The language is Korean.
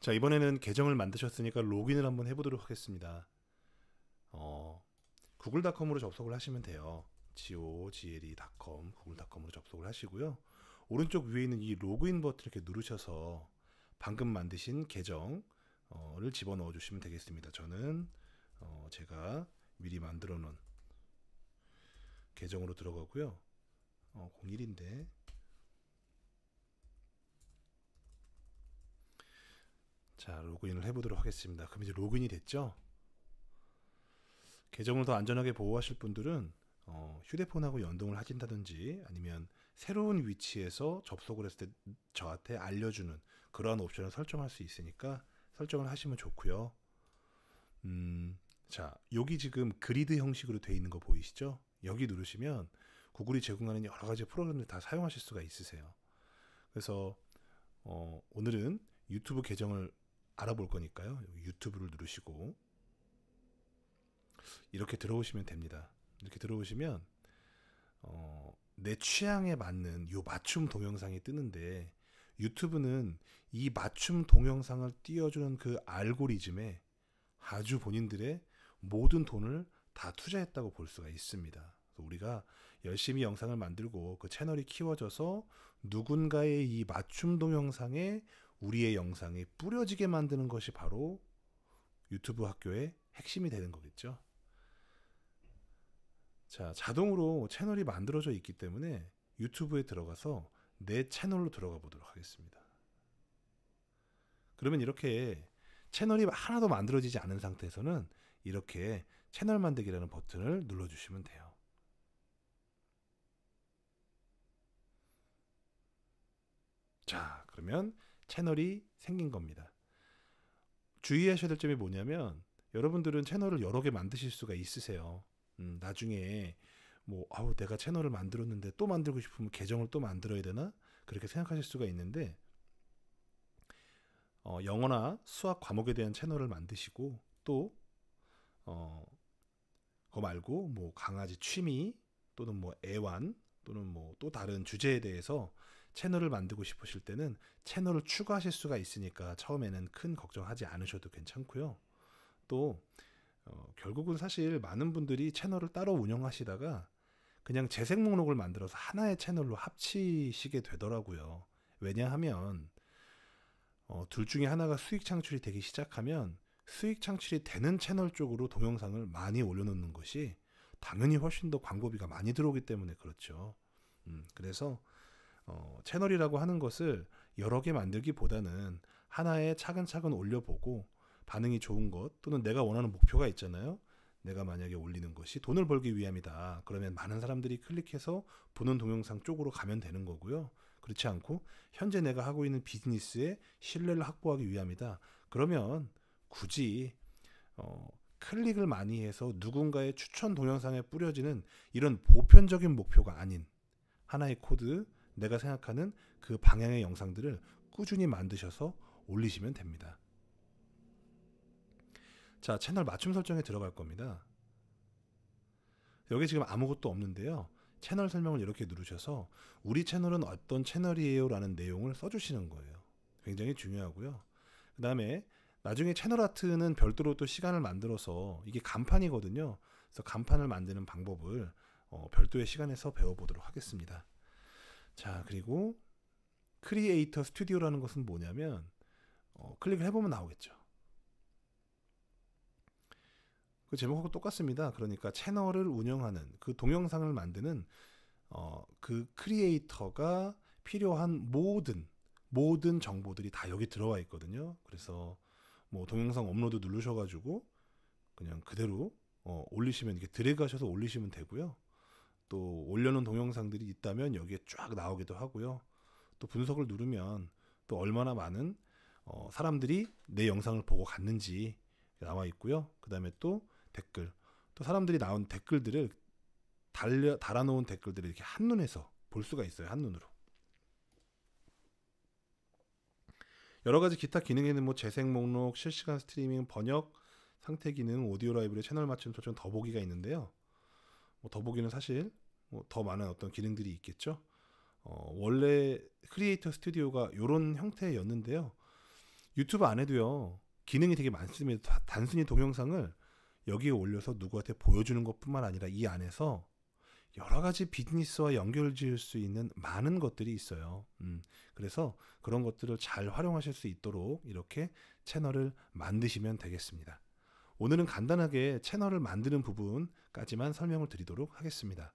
자, 이번에는 계정을 만드셨으니까 로그인을 한번 해보도록 하겠습니다. 어, 구글닷컴으로 접속을 하시면 돼요. gogle.com, 구글닷컴으로 접속을 하시고요. 오른쪽 위에 있는 이 로그인 버튼을 이렇게 누르셔서 방금 만드신 계정을 집어넣어 주시면 되겠습니다. 저는 어, 제가 미리 만들어 놓은 계정으로 들어가고요. 어, 01인데 자, 로그인을 해보도록 하겠습니다. 그럼 이제 로그인이 됐죠? 계정을 더 안전하게 보호하실 분들은 어, 휴대폰하고 연동을 하신다든지 아니면 새로운 위치에서 접속을 했을 때 저한테 알려주는 그러한 옵션을 설정할 수 있으니까 설정을 하시면 좋고요. 음, 자, 여기 지금 그리드 형식으로 되어 있는 거 보이시죠? 여기 누르시면 구글이 제공하는 여러 가지 프로그램을 다 사용하실 수가 있으세요. 그래서 어, 오늘은 유튜브 계정을 알아볼 거니까요. 유튜브를 누르시고 이렇게 들어오시면 됩니다. 이렇게 들어오시면 어, 내 취향에 맞는 요 맞춤 동영상이 뜨는데 유튜브는 이 맞춤 동영상을 띄워주는 그 알고리즘에 아주 본인들의 모든 돈을 다 투자했다고 볼 수가 있습니다. 우리가 열심히 영상을 만들고 그 채널이 키워져서 누군가의 이 맞춤 동영상에 우리의 영상이 뿌려지게 만드는 것이 바로 유튜브 학교의 핵심이 되는 거겠죠. 자, 자동으로 채널이 만들어져 있기 때문에 유튜브에 들어가서 내 채널로 들어가 보도록 하겠습니다. 그러면 이렇게 채널이 하나도 만들어지지 않은 상태에서는 이렇게 채널 만들기라는 버튼을 눌러주시면 돼요. 자, 그러면 채널이 생긴 겁니다. 주의하셔야 될 점이 뭐냐면 여러분들은 채널을 여러 개 만드실 수가 있으세요. 음, 나중에 뭐 아우 내가 채널을 만들었는데 또 만들고 싶으면 계정을 또 만들어야 되나 그렇게 생각하실 수가 있는데 어, 영어나 수학 과목에 대한 채널을 만드시고 또 어, 그거 말고 뭐 강아지 취미 또는 뭐 애완 또는 뭐 또 다른 주제에 대해서 채널을 만들고 싶으실 때는 채널을 추가하실 수가 있으니까 처음에는 큰 걱정하지 않으셔도 괜찮고요. 또 어, 결국은 사실 많은 분들이 채널을 따로 운영하시다가 그냥 재생 목록을 만들어서 하나의 채널로 합치시게 되더라고요. 왜냐하면 어, 둘 중에 하나가 수익 창출이 되기 시작하면 수익 창출이 되는 채널 쪽으로 동영상을 많이 올려놓는 것이 당연히 훨씬 더 광고비가 많이 들어오기 때문에 그렇죠. 음, 그래서 어, 채널이라고 하는 것을 여러 개 만들기보다는 하나에 차근차근 올려보고 반응이 좋은 것 또는 내가 원하는 목표가 있잖아요. 내가 만약에 올리는 것이 돈을 벌기 위함이다. 그러면 많은 사람들이 클릭해서 보는 동영상 쪽으로 가면 되는 거고요. 그렇지 않고 현재 내가 하고 있는 비즈니스에 신뢰를 확보하기 위함이다. 그러면 굳이 어, 클릭을 많이 해서 누군가의 추천 동영상에 뿌려지는 이런 보편적인 목표가 아닌 하나의 코드, 내가 생각하는 그 방향의 영상들을 꾸준히 만드셔서 올리시면 됩니다. 자, 채널 맞춤 설정에 들어갈 겁니다. 여기 지금 아무것도 없는데요. 채널 설명을 이렇게 누르셔서 우리 채널은 어떤 채널이에요 라는 내용을 써주시는 거예요. 굉장히 중요하고요. 그 다음에 나중에 채널 아트는 별도로 또 시간을 만들어서 이게 간판이거든요. 그래서 간판을 만드는 방법을 어, 별도의 시간에서 배워보도록 하겠습니다. 자, 그리고 크리에이터 스튜디오라는 것은 뭐냐면 어, 클릭을 해보면 나오겠죠. 그 제목하고 똑같습니다. 그러니까 채널을 운영하는 그 동영상을 만드는 어, 그 크리에이터가 필요한 모든 모든 정보들이 다 여기 들어와 있거든요. 그래서 뭐 동영상 업로드 누르셔가지고 그냥 그대로 어, 올리시면 이렇게 드래그하셔서 올리시면 되고요. 또 올려놓은 동영상들이 있다면 여기에 쫙 나오기도 하고요. 또 분석을 누르면 또 얼마나 많은 어, 사람들이 내 영상을 보고 갔는지 나와 있고요. 그 다음에 또 댓글, 또 사람들이 나온 댓글들을 달려 달아놓은 댓글들을 이렇게 한 눈에서 볼 수가 있어요. 한 눈으로. 여러 가지 기타 기능에는 뭐 재생 목록, 실시간 스트리밍, 번역, 상태 기능, 오디오 라이브의 채널 맞춤 설정 더보기가 있는데요. 뭐 더보기는 사실 뭐 더 많은 어떤 기능들이 있겠죠. 어, 원래 크리에이터 스튜디오가 이런 형태였는데요. 유튜브 안에도요. 기능이 되게 많습니다. 단순히 동영상을 여기에 올려서 누구한테 보여주는 것뿐만 아니라 이 안에서 여러 가지 비즈니스와 연결 지을 수 있는 많은 것들이 있어요. 음, 그래서 그런 것들을 잘 활용하실 수 있도록 이렇게 채널을 만드시면 되겠습니다. 오늘은 간단하게 채널을 만드는 부분까지만 설명을 드리도록 하겠습니다.